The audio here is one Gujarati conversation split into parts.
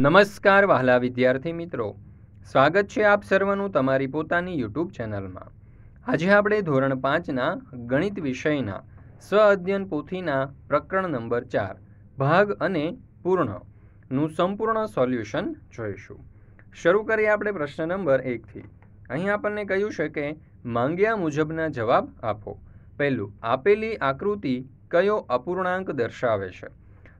નમસ્કાર વહાલા વિદ્યાર્થી મિત્રો સ્વાગત છે આપ સર્વનું તમારી પોતાની યુટ્યુબ ચેનલમાં આજે આપણે ધોરણ પાંચના ગણિત વિષયના સ્વ અધ્યયન પોથીના પ્રકરણ નંબર ચાર ભાગ અને પૂર્ણનું સંપૂર્ણ સોલ્યુશન જોઈશું શરૂ કરીએ આપણે પ્રશ્ન નંબર એકથી અહીં આપણને કહ્યું છે કે માંગ્યા મુજબના જવાબ આપો પહેલું આપેલી આકૃતિ કયો અપૂર્ણાંક દર્શાવે છે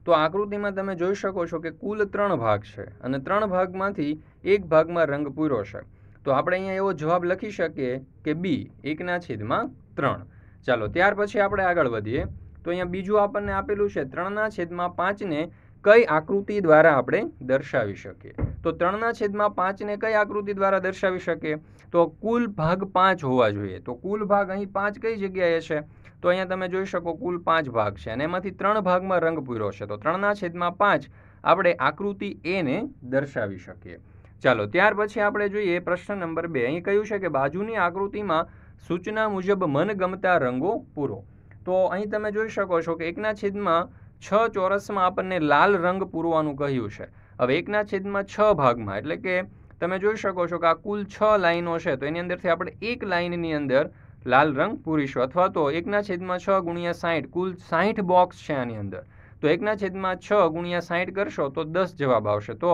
તો આકૃતિમાં તમે જોઈ શકો છો કે કુલ ત્રણ ભાગ છે અને ત્રણ ભાગમાંથી એક ભાગમાં રંગ પૂરો છે તો આપણે અહીંયા એવો જવાબ લખી શકીએ કે બી એકના છેદમાં ત્રણ ચાલો ત્યાર પછી આપણે આગળ વધીએ તો અહીંયા બીજું આપણને આપેલું છે ત્રણના છેદમાં પાંચને કઈ આકૃતિ દ્વારા આપણે દર્શાવી શકીએ તો ત્રણના છેદમાં પાંચને કઈ આકૃતિ દ્વારા દર્શાવી શકીએ તો કુલ ભાગ પાંચ હોવા જોઈએ તો કુલ ભાગ અહીં પાંચ કઈ જગ્યાએ છે તો અહીંયા તમે જોઈ શકો કુલ પાંચ ભાગ છે અને એમાંથી ત્રણ ભાગમાં રંગ પૂરો છે તો ત્રણના છેદમાં પાંચ આપણે આકૃતિ એને દર્શાવી શકીએ ચાલો ત્યાર પછી આપણે જોઈએ પ્રશ્ન નંબર બે અહીં કહ્યું છે કે બાજુની આકૃતિમાં સૂચના મુજબ મનગમતા રંગો પૂરો તો અહીં તમે જોઈ શકો છો કે એકના છેદમાં છ ચોરસમાં આપણને લાલ રંગ પૂરવાનું કહ્યું છે હવે એકના છેદમાં છ ભાગમાં એટલે કે તમે જોઈ શકો છો કે આ કુલ છ લાઈનો છે તો એની અંદરથી આપણે એક લાઇનની અંદર લાલ રંગ પૂરીશું અથવા તો એકના છેદમાં છ ગુણ્યા સાહીઠ કુલ સાહીઠ બોક્સ છે આની અંદર તો એકના છેદમાં છ ગુણ્યા સાહીઠ કરશો તો દસ જવાબ આવશે તો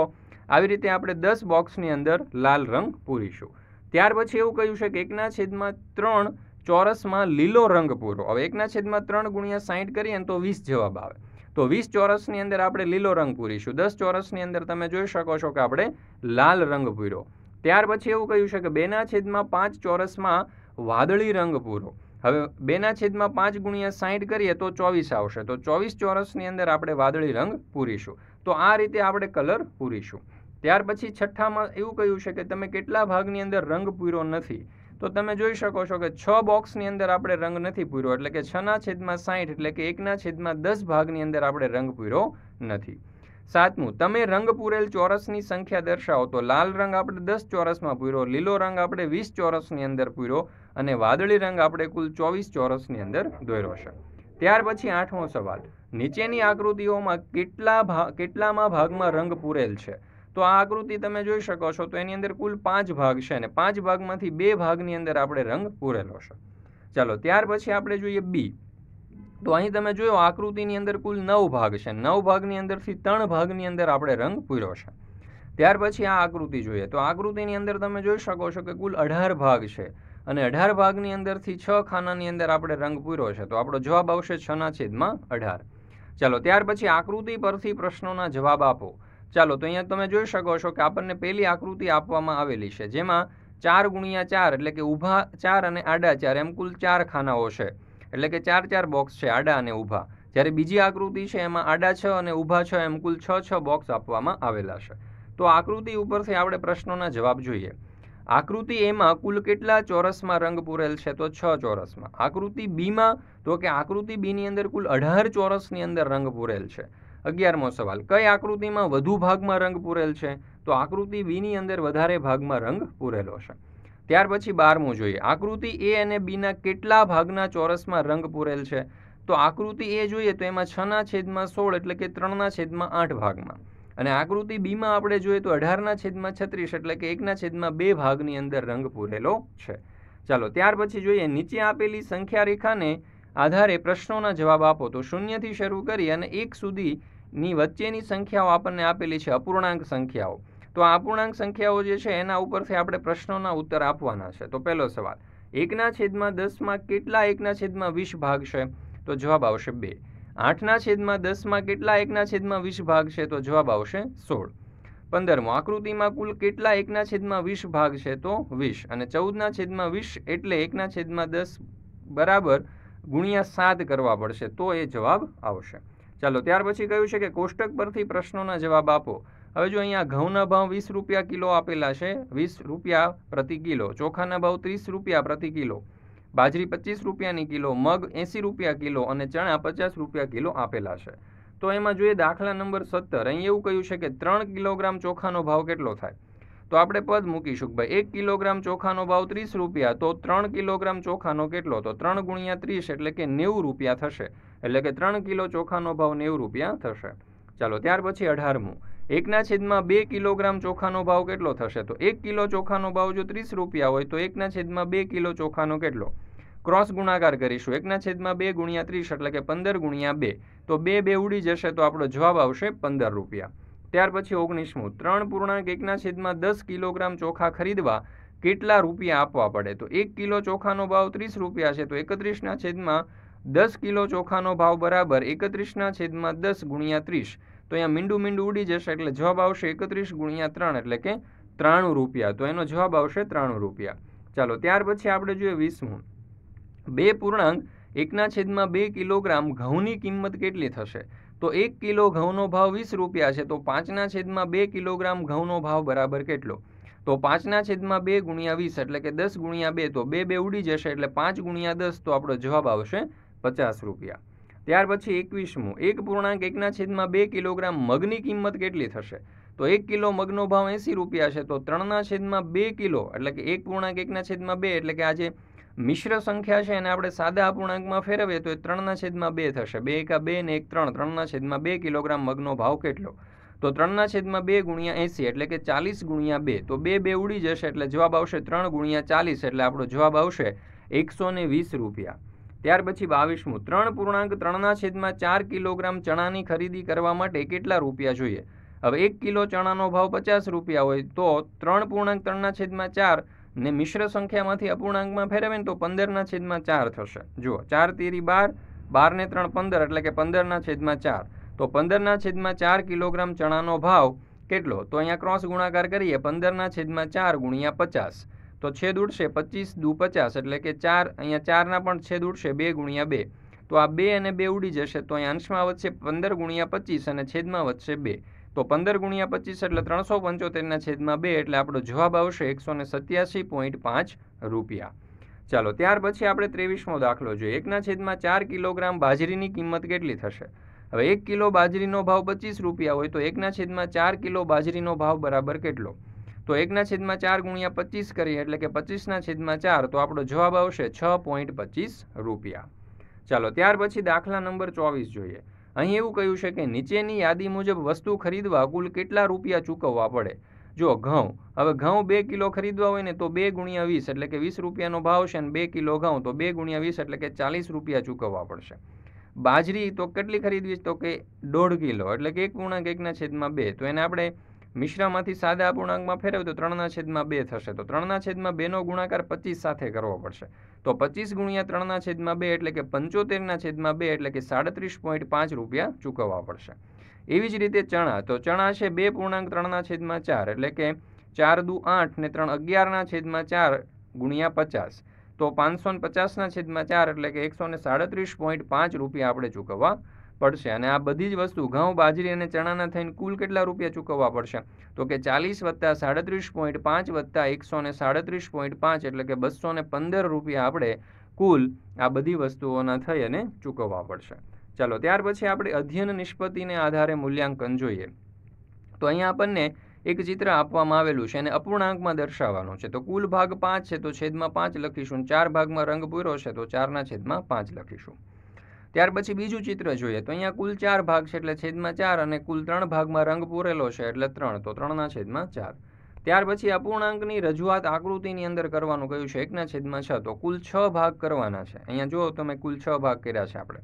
આવી રીતે આપણે દસ બોક્સની અંદર લાલ રંગ પૂરીશું ત્યાર પછી એવું કહ્યું છે કે એકના છેદમાં ત્રણ ચોરસમાં લીલો રંગ પૂરો હવે એકના છેદમાં ત્રણ ગુણ્યા સાહીઠ કરીએ તો વીસ જવાબ આવે તો વીસ ચોરસની અંદર આપણે લીલો રંગ પૂરીશું દસ ચોરસની અંદર તમે જોઈ શકો છો કે આપણે લાલ રંગ પૂર્યો ત્યાર પછી એવું કહ્યું છે કે બેના છેદમાં પાંચ ચોરસમાં વાદળી રંગ પૂરો હવે બેના છેદમાં પાંચ ગુણ્યા સાહીઠ કરીએ તો ચોવીસ આવશે તો ચોવીસ ચોરસની અંદર આપણે વાદળી રંગ પૂરીશું તો આ રીતે આપણે કલર પૂરીશું ત્યાર પછી છઠ્ઠામાં એવું કહ્યું છે કે તમે કેટલા ભાગની અંદર રંગ પૂરો નથી તો તમે જોઈ શકો છો કે છ બોક્સની અંદર આપણે રંગ નથી પૂર્યો એટલે કે છના છેદમાં સાહીઠ એટલે કે એકના છેદમાં દસ ભાગની અંદર આપણે રંગ પૂર્યો નથી સાતમું તમે રંગ પૂરેલ ચોરસની સંખ્યા દર્શાવો તો લાલ રંગ આપણે દસ ચોરસમાં પૂર્યો લીલો રંગ આપણે વીસ ચોરસની અંદર પૂર્યો અને વાદળી રંગ આપણે કુલ ચોવીસ ચોરસની અંદર દોર્યો છે ત્યાર પછી આઠમો સવાલ નીચેની આકૃતિઓમાં કેટલા ભાગ કેટલામાં ભાગમાં રંગ પૂરેલ છે તો આ આકૃતિ તમે જોઈ શકો છો તો એની અંદર કુલ પાંચ ભાગ છે અને પાંચ ભાગમાંથી બે ભાગની અંદર આપણે રંગ પૂરેલો છે ચાલો ત્યાર પછી આપણે જોઈએ બી તો અહીં તમે જોયો આકૃતિની અંદર કુલ નવ ભાગ છે નવ ભાગની અંદરથી ત્રણ ભાગની અંદર આપણે રંગ પૂર્યો છે ત્યાર પછી આ આકૃતિ જોઈએ તો આકૃતિની અંદર તમે જોઈ શકો છો કે કુલ અઢાર ભાગ છે અને અઢાર ભાગની અંદરથી છ ખાનાની અંદર આપણે રંગ પૂર્યો છે તો આપણો જવાબ આવશે છના છેદમાં અઢાર ચાલો ત્યાર પછી આકૃતિ પરથી પ્રશ્નોના જવાબ આપો ચાલો તો અહીંયા તમે જોઈ શકો છો કે આપણને પહેલી આકૃતિ આપવામાં આવેલી છે જેમાં ચાર ગુણ્યા ચાર એટલે કે ઊભા ચાર અને આડા ચાર એમ કુલ ચાર ખાનાઓ છે એટલે કે ચાર ચાર બોક્સ છે આડા અને ઊભા જ્યારે બીજી આકૃતિ છે એમાં આડા છ અને ઊભા છ એમ કુલ છ છ બોક્સ આપવામાં આવેલા છે તો આકૃતિ ઉપરથી આપણે પ્રશ્નોના જવાબ જોઈએ આકૃતિ એમાં કુલ કેટલા ચોરસમાં રંગ પૂરેલ છે તો છ ચોરસમાં આકૃતિ બીમાં તો કે આકૃતિ બીની અંદર કુલ અઢાર ચોરસની અંદર રંગ પૂરેલ છે અગિયારમો સવાલ કઈ આકૃતિમાં વધુ ભાગમાં રંગ પૂરેલ છે તો આકૃતિ બીની અંદર વધારે ભાગમાં રંગ પૂરેલો છે ત્યાર પછી બારમું જોઈએ આકૃતિ એ અને બીના કેટલા ભાગના ચોરસમાં રંગ પૂરેલ છે તો આકૃતિ એ જોઈએ તો એમાં છના છેદમાં સોળ એટલે કે ત્રણના છેદમાં આઠ ભાગમાં અને આકૃતિ બીમાં આપણે જોઈએ તો અઢારના છેદમાં છત્રીસ એટલે કે એકના છેદમાં બે ભાગની અંદર રંગ પૂરેલો છે ચાલો ત્યાર પછી જોઈએ નીચે આપેલી સંખ્યા રેખાને આધારે પ્રશ્નોના જવાબ આપો તો શૂન્યથી શરૂ કરી અને એક સુધીની વચ્ચેની સંખ્યાઓ આપણને આપેલી છે અપૂર્ણાંક સંખ્યાઓ તો આ અપૂર્ણાંક સંખ્યાઓ જે છે એના ઉપરથી આપણે પ્રશ્નોના ઉત્તર આપવાના છે તો પહેલો સવાલ એકના છેદમાં દસમાં કેટલા એકના છેદમાં વીસ ભાગ છે તો જવાબ આવશે બે આઠના છેદમાં દસમાં કેટલા એકના છેદમાં વીસ ભાગ છે તો જવાબ આવશે સોળ પંદરમો આકૃતિમાં કુલ કેટલા એકના છેદમાં વીસ ભાગ છે તો વીસ અને ચૌદના છેદમાં વીસ એટલે એકના છેદમાં દસ બરાબર ગુણ્યા સાત કરવા પડશે તો એ જવાબ આવશે ચાલો ત્યાર પછી કહ્યું છે કે કોષ્ટક પરથી પ્રશ્નોના જવાબ આપો હવે જો અહીંયા ઘઉંના ભાવ વીસ રૂપિયા કિલો આપેલા છે વીસ રૂપિયા પ્રતિ કિલો ચોખાના ભાવ ત્રીસ રૂપિયા પ્રતિ કિલો બાજરી પચીસ રૂપિયાની કિલો મગ એંસી રૂપિયા કિલો અને ચણા પચાસ રૂપિયા કિલો આપેલા છે તો એમાં જોઈએ દાખલા નંબર સત્તર અહીં એવું કહ્યું છે કે ત્રણ કિલોગ્રામ ચોખાનો ભાવ કેટલો થાય તો આપણે પદ મૂકીશું ભાઈ એક કિલોગ્રામ ચોખાનો ભાવ ત્રીસ રૂપિયા તો ત્રણ કિલોગ્રામ ચોખાનો કેટલો તો ત્રણ ગુણ્યા ત્રીસ એટલે કે નેવું રૂપિયા થશે એટલે કે ત્રણ કિલો ચોખાનો ભાવ નેવું રૂપિયા થશે ચાલો ત્યાર પછી અઢારમું એકના છેદમાં બે કિલોગ્રામ ચોખાનો ભાવ કેટલો થશે તો એક કિલો ચોખાનો ભાવ જો ત્રીસ રૂપિયા હોય તો એકના છેદમાં બે કિલો ચોખાનો કેટલો ક્રોસ ગુણાકાર કરીશું એકના છેદમાં બે ગુણ્યા ત્રીસ એટલે કે પંદર ગુણ્યા બે તો બે બે ઉડી જશે તો આપણો જવાબ આવશે પંદર રૂપિયા ત્યાર પછી ઓગણીસમું ત્રણ પૂર્ણાંક એકના છેદમાં દસ કિલોગ્રામ ચોખા ખરીદવા કેટલા રૂપિયા આપવા પડે તો એક કિલો ચોખાનો ભાવ ત્રીસ રૂપિયા છે તો એકત્રીસના છેદમાં દસ કિલો ચોખાનો ભાવ બરાબર એકત્રીસના છેદમાં દસ ગુણ્યા ત્રીસ તો અહીંયા મીંડું મીંડું ઉડી જશે એટલે જવાબ આવશે એકત્રીસ ગુણ્યા ત્રણ એટલે કે ત્રાણું રૂપિયા તો એનો જવાબ આવશે ત્રાણું રૂપિયા ચાલો ત્યાર પછી આપણે જોઈએ વીસમું બે પૂર્ણાંક એકના છેદમાં બે કિલોગ્રામ ઘઉંની કિંમત કેટલી થશે તો એક કિલો ઘઉંનો ભાવ વીસ રૂપિયા છે તો પાંચના છેદમાં બે કિલોગ્રામ ઘઉંનો ભાવ બરાબર કેટલો તો પાંચના છેદમાં બે ગુણ્યા વીસ એટલે કે દસ ગુણ્યા બે તો બે બે ઉડી જશે એટલે પાંચ ગુણ્યા દસ તો આપણો જવાબ આવશે પચાસ રૂપિયા ત્યાર પછી એકવીસમું એક પૂર્ણાંક એકના છેદમાં બે કિલોગ્રામ મગની કિંમત કેટલી થશે તો એક કિલો મગનો ભાવ એંસી રૂપિયા છે તો ત્રણના છેદમાં બે કિલો એટલે કે એક પૂર્ણાંક એકના છેદમાં બે એટલે કે આ જે મિશ્ર સંખ્યા છે એને આપણે સાદા અપૂર્ણાંકમાં ફેરવીએ તો એ ત્રણના છેદમાં બે થશે બે એકા બે ને એક ત્રણ ત્રણના છેદમાં બે કિલોગ્રામ મગનો ભાવ કેટલો તો ત્રણના છેદમાં બે ગુણ્યા એંસી એટલે કે ચાલીસ ગુણ્યા બે તો બે બે ઉડી જશે એટલે જવાબ આવશે ત્રણ ગુણ્યા ચાલીસ એટલે આપણો જવાબ આવશે એકસો ને વીસ રૂપિયા ત્યાર પછી બાવીસમું ત્રણ પૂર્ણાંક ત્રણના છેદમાં ચાર કિલોગ્રામ ચણાની ખરીદી કરવા માટે કેટલા રૂપિયા જોઈએ હવે એક કિલો ચણાનો ભાવ પચાસ રૂપિયા હોય તો ત્રણ પૂર્ણાંક ત્રણના છેદમાં ચાર ને મિશ્ર સંખ્યામાંથી અપૂર્ણાંકમાં ફેરવે તો પંદરના છેદમાં ચાર થશે જુઓ ચાર તેરી બાર બારને ત્રણ પંદર એટલે કે પંદરના છેદમાં ચાર તો પંદરના છેદમાં ચાર કિલોગ્રામ ચણાનો ભાવ કેટલો તો અહીંયા ક્રોસ ગુણાકાર કરીએ પંદરના છેદમાં ચાર ગુણ્યા પચાસ તો છેદ ઉડશે પચીસ દુ પચાસ એટલે કે ચાર અહીંયા ચારના પણ છેદ ઉડશે બે ગુણ્યા બે તો આ બે અને બે ઉડી જશે તો અહીંયા અંશમાં વધશે પંદર ગુણ્યા પચીસ અને છેદમાં વધશે બે તો પંદર ગુણ્યા પચીસ એટલે ત્રણસો પંચોતેરના છેદમાં બે એટલે આપણો જવાબ આવશે એકસો ને સત્યાસી પોઈન્ટ પાંચ રૂપિયા ચાલો ત્યાર પછી આપણે ત્રેવીસમો દાખલો જોઈએ એકના છેદમાં ચાર કિલોગ્રામ બાજરીની કિંમત કેટલી થશે હવે એક કિલો બાજરીનો ભાવ પચીસ રૂપિયા હોય તો એકના છેદમાં ચાર કિલો બાજરીનો ભાવ બરાબર કેટલો તો એકના છેદમાં ચાર ગુણ્યા પચીસ કરીએ એટલે કે પચીસના છેદમાં ચાર તો આપણો જવાબ આવશે છ પોઈન્ટ પચીસ રૂપિયા ચાલો ત્યાર પછી દાખલા નંબર ચોવીસ જોઈએ અહીં એવું કહ્યું છે કે નીચેની યાદી મુજબ વસ્તુ ખરીદવા કુલ કેટલા રૂપિયા ચૂકવવા પડે જો ઘઉં હવે ઘઉં બે કિલો ખરીદવા હોય ને તો બે ગુણ્યા વીસ એટલે કે વીસ રૂપિયાનો ભાવ છે અને બે કિલો ઘઉં તો બે ગુણ્યા વીસ એટલે કે ચાલીસ રૂપિયા ચૂકવવા પડશે બાજરી તો કેટલી ખરીદવી તો કે દોઢ કિલો એટલે કે એક પૂર્ણાંક એકના છેદમાં બે તો એને આપણે મિશ્રામાંથી સાદા પૂર્ણાંકમાં ફેરવે તો ત્રણના છેદમાં બે થશે તો ત્રણના છેદમાં બેનો ગુણાકાર પચીસ સાથે કરવો પડશે તો પચીસ ગુણ્યા ત્રણના છેદમાં બે એટલે કે પંચોતેરના છેદમાં બે એટલે કે સાડત્રીસ પોઈન્ટ પાંચ રૂપિયા ચૂકવવા પડશે એવી જ રીતે ચણા તો ચણા છે બે પૂર્ણાંક ત્રણના છેદમાં ચાર એટલે કે ચાર દુ આઠ ને ત્રણ અગિયારના છેદમાં ચાર ગુણ્યા પચાસ તો પાંચસો પચાસના છેદમાં ચાર એટલે કે એકસો ને સાડત્રીસ પોઈન્ટ પાંચ રૂપિયા આપણે ચૂકવવા પડશે અને આ બધી જ વસ્તુ ઘઉં બાજરી અને ચણાના થઈને કુલ કેટલા રૂપિયા ચૂકવવા પડશે તો કે ચાલીસ વત્તા સાડત્રીસ પોઈન્ટ પાંચ વત્તા એકસો ને સાડત્રીસ પોઈન્ટ પાંચ એટલે કે બસો ને પંદર રૂપિયા આપણે કુલ આ બધી વસ્તુઓના થઈ અને ચૂકવવા પડશે ચાલો ત્યાર પછી આપણે અધ્યયન નિષ્પત્તિને આધારે મૂલ્યાંકન જોઈએ તો અહીંયા આપણને એક ચિત્ર આપવામાં આવેલું છે અને અપૂર્ણાંકમાં દર્શાવવાનું છે તો કુલ ભાગ પાંચ છે તો છેદમાં પાંચ લખીશું ચાર ભાગમાં રંગ પૂરો છે તો ચારના છેદમાં પાંચ લખીશું ત્યાર પછી બીજું ચિત્ર જોઈએ તો અહીંયા કુલ ચાર ભાગ છે એટલે છેદમાં ચાર અને કુલ ત્રણ ભાગમાં રંગ પૂરેલો છે એટલે ત્રણ તો ત્રણના છેદમાં ચાર ત્યાર પછી અપૂર્ણાંકની રજૂઆત આકૃતિની અંદર કરવાનું કહ્યું છે એકના છેદમાં છ તો કુલ છ ભાગ કરવાના છે અહીંયા જુઓ તમે કુલ છ ભાગ કર્યા છે આપણે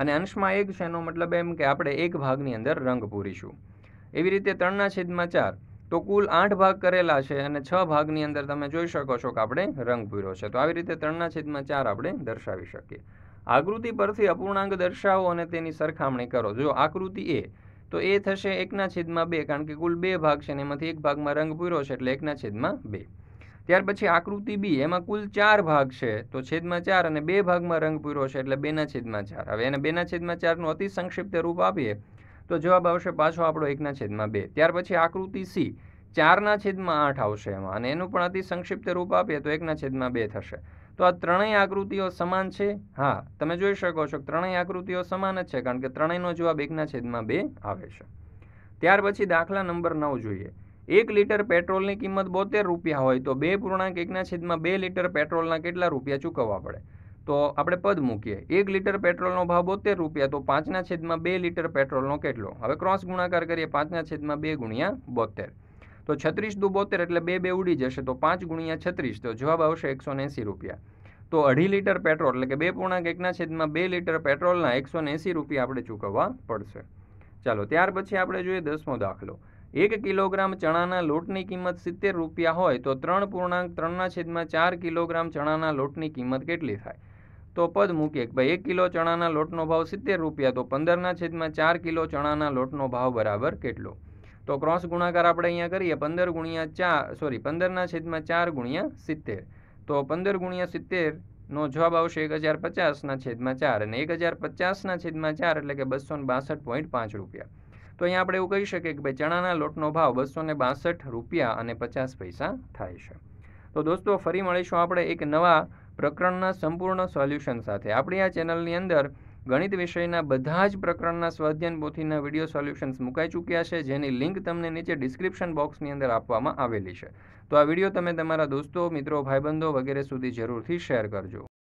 અને અંશમાં એક છે એનો મતલબ એમ કે આપણે એક ભાગની અંદર રંગ પૂરીશું એવી રીતે ત્રણના છેદમાં ચાર તો કુલ આઠ ભાગ કરેલા છે અને છ ભાગની અંદર તમે જોઈ શકો છો કે આપણે રંગ પૂર્યો છે તો આવી રીતે ત્રણના છેદમાં ચાર આપણે દર્શાવી શકીએ આકૃતિ પરથી અપૂર્ણાંક દર્શાવો અને તેની સરખામણી કરો જો આકૃતિ એ તો એ થશે એકના છેદમાં બે કારણ કે કુલ બે ભાગ છે અને એમાંથી એક ભાગમાં રંગ પૂરો છે એટલે એકના છેદમાં બે ત્યાર પછી આકૃતિ બી એમાં કુલ ચાર ભાગ છે તો છેદમાં ચાર અને બે ભાગમાં રંગ પૂર્યો છે એટલે બેના છેદમાં ચાર હવે એને બેના છેદમાં ચારનું અતિ સંક્ષિપ્ત રૂપ આપીએ તો જવાબ આવશે પાછો આપણો એકના છેદમાં બે ત્યાર પછી આકૃતિ સી ચારના છેદમાં આઠ આવશે એમાં અને એનું પણ અતિ સંક્ષિપ્ત રૂપ આપીએ તો એકના છેદમાં બે થશે તો આ ત્રણેય આકૃતિઓ સમાન છે હા તમે જોઈ શકો છો ત્રણેય આકૃતિઓ સમાન જ છે કારણ કે ત્રણેયનો જવાબ એકના છેદમાં બે આવે છે ત્યાર પછી દાખલા નંબર નવ જોઈએ એક લીટર પેટ્રોલની કિંમત બોતેર રૂપિયા હોય તો બે પૂર્ણાંક એકના છેદમાં બે લીટર પેટ્રોલના કેટલા રૂપિયા ચૂકવવા પડે તો આપણે પદ મૂકીએ એક લીટર પેટ્રોલનો ભાવ બોતેર રૂપિયા તો પાંચના છેદમાં બે લીટર પેટ્રોલનો કેટલો હવે ક્રોસ ગુણાકાર કરીએ પાંચના છેદમાં બે ગુણ્યા બોતેર તો છત્રીસ દુ બોતેર એટલે બે બે ઉડી જશે તો પાંચ ગુણ્યા છત્રીસ તો જવાબ આવશે એકસો એંસી રૂપિયા તો અઢી લીટર પેટ્રોલ એટલે કે બે પૂર્ણાંક એકના છેદમાં બે લીટર પેટ્રોલના એકસો એંસી રૂપિયા આપણે ચૂકવવા પડશે ચાલો ત્યાર પછી આપણે જોઈએ દસમો દાખલો એક કિલોગ્રામ ચણાના લોટની કિંમત સિત્તેર રૂપિયા હોય તો ત્રણ પૂર્ણાંક ત્રણના છેદમાં ચાર કિલોગ્રામ ચણાના લોટની કિંમત કેટલી થાય તો પદ મૂકીએ ભાઈ એક કિલો ચણાના લોટનો ભાવ સિત્તેર રૂપિયા તો પંદરના છેદમાં ચાર કિલો ચણાના લોટનો ભાવ બરાબર કેટલો તો ક્રોસ ગુણાકાર આપણે અહીંયા કરીએ પંદર ગુણ્યા ચાર સોરી પંદરના છેદમાં ચાર ગુણ્યા સિત્તેર તો પંદર ગુણ્યા સિત્તેરનો જવાબ આવશે એક હજાર પચાસના છેદમાં ચાર અને એક હજાર પચાસના છેદમાં ચાર એટલે કે બસો બાસઠ પોઈન્ટ પાંચ રૂપિયા તો અહીંયા આપણે એવું કહી શકીએ કે ભાઈ ચણાના લોટનો ભાવ બસો બાસઠ રૂપિયા અને પચાસ પૈસા થાય છે તો દોસ્તો ફરી મળીશું આપણે એક નવા પ્રકરણના સંપૂર્ણ સોલ્યુશન સાથે આપણી આ ચેનલની અંદર ગણિત વિષયના બધા જ પ્રકરણના સ્વાધ્યન પોથીના વિડીયો સોલ્યુશન્સ મુકાઈ ચૂક્યા છે જેની લિંક તમને નીચે ડિસ્ક્રિપ્શન બોક્સની અંદર આપવામાં આવેલી છે તો આ વિડીયો તમે તમારા દોસ્તો મિત્રો ભાઈબંધો વગેરે સુધી જરૂરથી શેર કરજો